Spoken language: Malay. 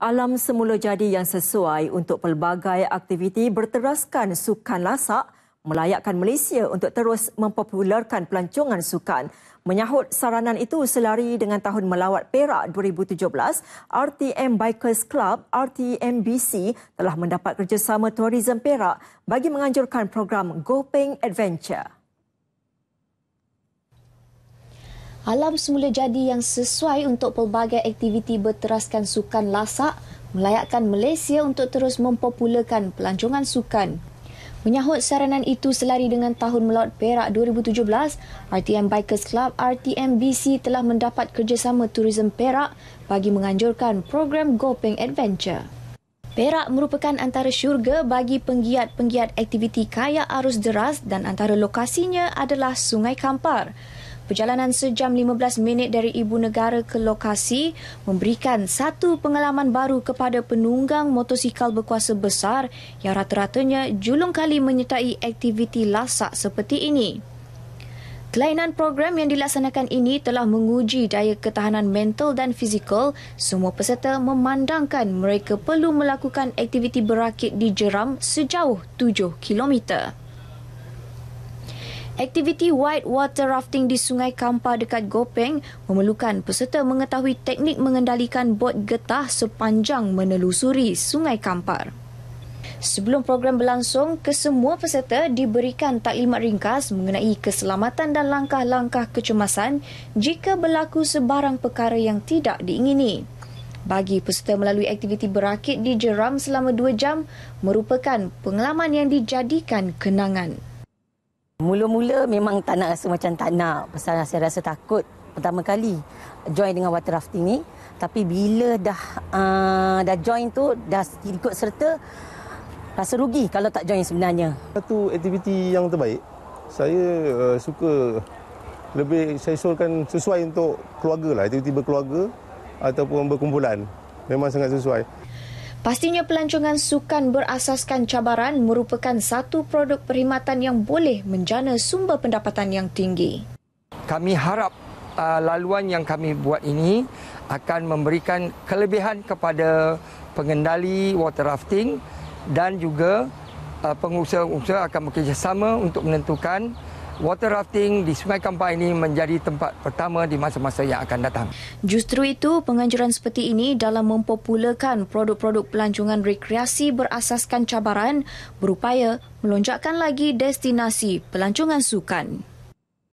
Alam semula jadi yang sesuai untuk pelbagai aktiviti berteraskan sukan lasak melayakkan Malaysia untuk terus mempopularkan pelancongan sukan. Menyahut saranan itu selari dengan tahun melawat Perak 2017, RTM Bikers Club, RTMBC telah mendapat kerjasama Tourism Perak bagi menganjurkan program Gopeng Adventure. alam semula jadi yang sesuai untuk pelbagai aktiviti berteraskan sukan lasak melayakkan Malaysia untuk terus mempopularkan pelancongan sukan. Menyahut saranan itu selari dengan Tahun Melaut Perak 2017, RTM Bikers Club RTMBC telah mendapat kerjasama Tourism Perak bagi menganjurkan program Gopeng Adventure. Perak merupakan antara syurga bagi penggiat-penggiat aktiviti kayak arus deras dan antara lokasinya adalah Sungai Kampar. Perjalanan sejam 15 minit dari ibu negara ke lokasi memberikan satu pengalaman baru kepada penunggang motosikal berkuasa besar yang rata-ratanya julung kali menyertai aktiviti lasak seperti ini. Kelainan program yang dilaksanakan ini telah menguji daya ketahanan mental dan fizikal. Semua peserta memandangkan mereka perlu melakukan aktiviti berakit di jeram sejauh 7 kilometer. Aktiviti white water rafting di Sungai Kampar dekat Gopeng memerlukan peserta mengetahui teknik mengendalikan bot getah sepanjang menelusuri Sungai Kampar. Sebelum program berlangsung, kesemua peserta diberikan taklimat ringkas mengenai keselamatan dan langkah-langkah kecemasan jika berlaku sebarang perkara yang tidak diingini. Bagi peserta melalui aktiviti berakit di jeram selama 2 jam merupakan pengalaman yang dijadikan kenangan. Mula-mula memang tak nak rasa macam tak nak pasal saya rasa takut pertama kali join dengan water rafting ni tapi bila dah uh, dah join tu dah ikut serta rasa rugi kalau tak join sebenarnya. Satu aktiviti yang terbaik. Saya uh, suka lebih saya suruhkan sesuai untuk keluarga lah aktiviti berkeluarga ataupun berkumpulan. Memang sangat sesuai. Pastinya pelancongan sukan berasaskan cabaran merupakan satu produk perkhidmatan yang boleh menjana sumber pendapatan yang tinggi. Kami harap uh, laluan yang kami buat ini akan memberikan kelebihan kepada pengendali water rafting dan juga uh, pengusaha-pengusaha akan bekerjasama untuk menentukan Water rafting di Sungai Kampar ini menjadi tempat pertama di masa-masa yang akan datang. Justru itu, penganjuran seperti ini dalam mempopularkan produk-produk pelancongan rekreasi berasaskan cabaran berupaya melonjakkan lagi destinasi pelancongan sukan.